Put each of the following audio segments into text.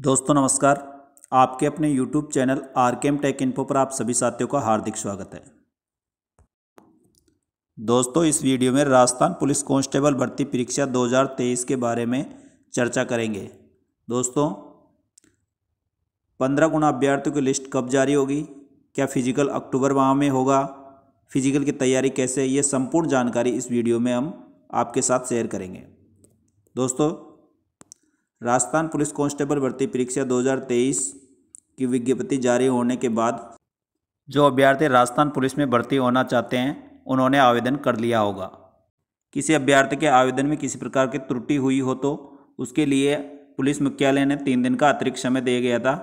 दोस्तों नमस्कार आपके अपने YouTube channel R K M tech info पर आप सभी साथियों का हार्दिक स्वागत है दोस्तों इस वीडियो में राजस्थान पुलिस कांस्टेबल भर्ती परीक्षा 2023 के बारे में चर्चा करेंगे दोस्तों पंद्रह गुना अभ्यर्थियों की लिस्ट कब जारी होगी क्या फिजिकल अक्टूबर माह में होगा फिजिकल की तैयारी कैसे ये संपूर्ण जानकारी इस वीडियो में हम आपके साथ शेयर करेंगे दोस्तों राजस्थान पुलिस कांस्टेबल भर्ती परीक्षा 2023 की विज्ञप्ति जारी होने के बाद जो अभ्यर्थी राजस्थान पुलिस में भर्ती होना चाहते हैं उन्होंने आवेदन कर लिया होगा किसी अभ्यर्थी के आवेदन में किसी प्रकार की त्रुटि हुई हो तो उसके लिए पुलिस मुख्यालय ने तीन दिन का अतिरिक्त समय दिया गया था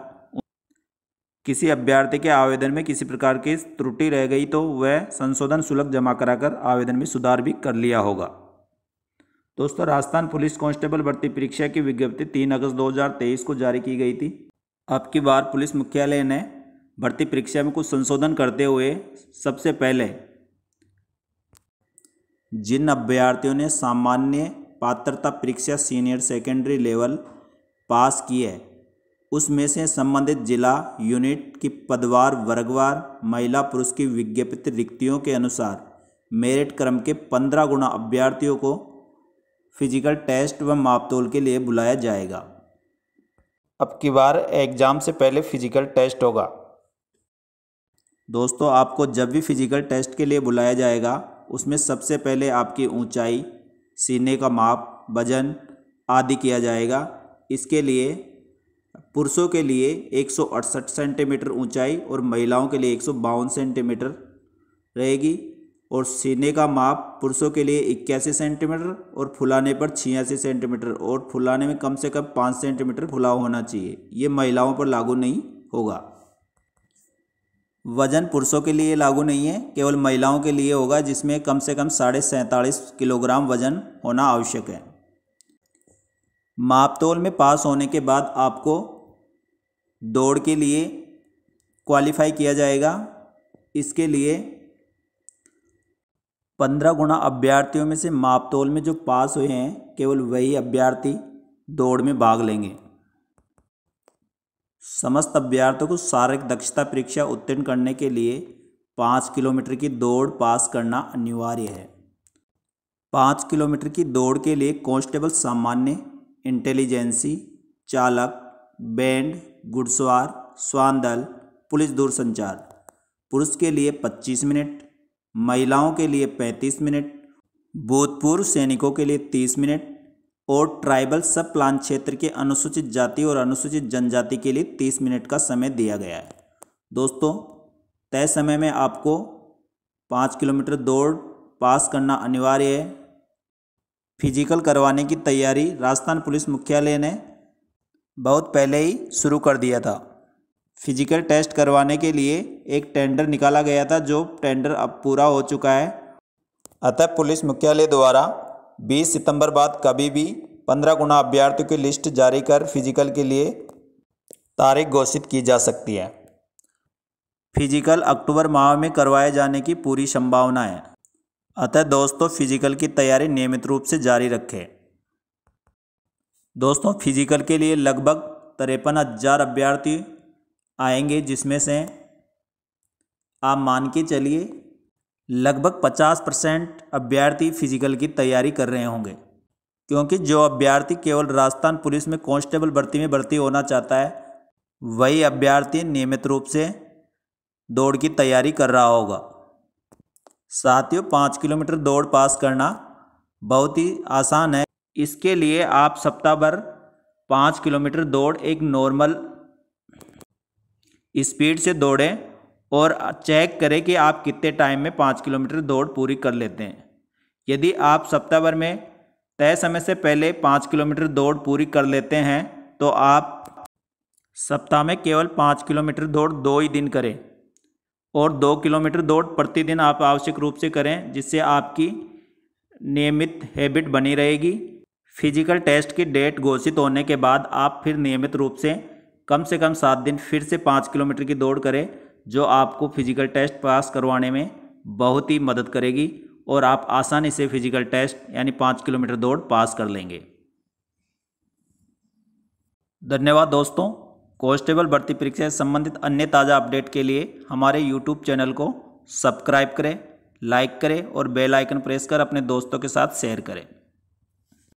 किसी अभ्यर्थी के आवेदन में किसी प्रकार की त्रुटि रह गई तो वह संशोधन शुल्क जमा कराकर आवेदन में सुधार भी कर लिया होगा दोस्तों राजस्थान पुलिस कांस्टेबल भर्ती परीक्षा की विज्ञप्ति तीन अगस्त 2023 को जारी की गई थी अब की बार पुलिस मुख्यालय ने भर्ती परीक्षा में कुछ संशोधन करते हुए सबसे पहले जिन अभ्यर्थियों ने सामान्य पात्रता परीक्षा सीनियर सेकेंडरी लेवल पास की है उसमें से संबंधित जिला यूनिट की पदवार वर्गवार महिला पुरुष की विज्ञप्ति रिक्तियों के अनुसार मेरिट क्रम के पंद्रह गुना अभ्यर्थियों को फिजिकल टेस्ट व मापतोल के लिए बुलाया जाएगा अब की बार एग्ज़ाम से पहले फिजिकल टेस्ट होगा दोस्तों आपको जब भी फिजिकल टेस्ट के लिए बुलाया जाएगा उसमें सबसे पहले आपकी ऊंचाई, सीने का माप वजन आदि किया जाएगा इसके लिए पुरुषों के लिए एक सेंटीमीटर ऊंचाई और महिलाओं के लिए एक सेंटीमीटर रहेगी और सीने का माप पुरुषों के लिए इक्यासी सेंटीमीटर और फुलाने पर छियासी सेंटीमीटर और फुलाने में कम से कम पाँच सेंटीमीटर फुलाव होना चाहिए ये महिलाओं पर लागू नहीं होगा वजन पुरुषों के लिए लागू नहीं है केवल महिलाओं के लिए होगा जिसमें कम से कम साढ़े सैंतालीस किलोग्राम वजन होना आवश्यक है मापतोल में पास होने के बाद आपको दौड़ के लिए क्वालिफाई किया जाएगा इसके लिए पंद्रह गुणा अभ्यर्थियों में से मापतोल में जो पास हुए हैं केवल वही अभ्यर्थी दौड़ में भाग लेंगे समस्त अभ्यर्थियों को शारीरिक दक्षता परीक्षा उत्तीर्ण करने के लिए पाँच किलोमीटर की दौड़ पास करना अनिवार्य है पाँच किलोमीटर की दौड़ के लिए कांस्टेबल सामान्य इंटेलिजेंसी चालक बैंड घुड़सवार स्वान दल पुलिस दूरसंचार पुरुष के लिए पच्चीस मिनट महिलाओं के लिए 35 मिनट भूतपूर्व सैनिकों के लिए 30 मिनट और ट्राइबल सब प्लान क्षेत्र के अनुसूचित जाति और अनुसूचित जनजाति के लिए 30 मिनट का समय दिया गया है दोस्तों तय समय में आपको पाँच किलोमीटर दौड़ पास करना अनिवार्य है फिजिकल करवाने की तैयारी राजस्थान पुलिस मुख्यालय ने बहुत पहले ही शुरू कर दिया था फिजिकल टेस्ट करवाने के लिए एक टेंडर निकाला गया था जो टेंडर अब पूरा हो चुका है अतः पुलिस मुख्यालय द्वारा 20 सितंबर बाद कभी भी 15 गुना अभ्यर्थियों की लिस्ट जारी कर फिजिकल के लिए तारीख घोषित की जा सकती है फिजिकल अक्टूबर माह में करवाए जाने की पूरी संभावना है अतः दोस्तों फिजिकल की तैयारी नियमित रूप से जारी रखें दोस्तों फिजिकल के लिए लगभग तिरपन हजार अभ्यर्थी आएंगे जिसमें से आप मान के चलिए लगभग 50 परसेंट अभ्यर्थी फिजिकल की तैयारी कर रहे होंगे क्योंकि जो अभ्यर्थी केवल राजस्थान पुलिस में कांस्टेबल भर्ती में भर्ती होना चाहता है वही अभ्यर्थी नियमित रूप से दौड़ की तैयारी कर रहा होगा साथियों पाँच किलोमीटर दौड़ पास करना बहुत ही आसान है इसके लिए आप सप्ताह भर पाँच किलोमीटर दौड़ एक नॉर्मल स्पीड से दौड़ें और चेक करें कि आप कितने टाइम में पाँच किलोमीटर दौड़ पूरी कर लेते हैं यदि आप सप्ताह भर में तय समय से पहले पाँच किलोमीटर दौड़ पूरी कर लेते हैं तो आप सप्ताह में केवल पाँच किलोमीटर दौड़ दो ही दिन करें और दो किलोमीटर दौड़ प्रतिदिन आप आवश्यक रूप से करें जिससे आपकी नियमित हैबिट बनी रहेगी फिजिकल टेस्ट की डेट घोषित होने के बाद आप फिर नियमित रूप से कम से कम सात दिन फिर से पाँच किलोमीटर की दौड़ करें जो आपको फिजिकल टेस्ट पास करवाने में बहुत ही मदद करेगी और आप आसानी से फिजिकल टेस्ट यानी पाँच किलोमीटर दौड़ पास कर लेंगे धन्यवाद दोस्तों कांस्टेबल भर्ती परीक्षा से संबंधित अन्य ताज़ा अपडेट के लिए हमारे यूट्यूब चैनल को सब्सक्राइब करें लाइक करें और बेल आइकन प्रेस कर अपने दोस्तों के साथ शेयर करें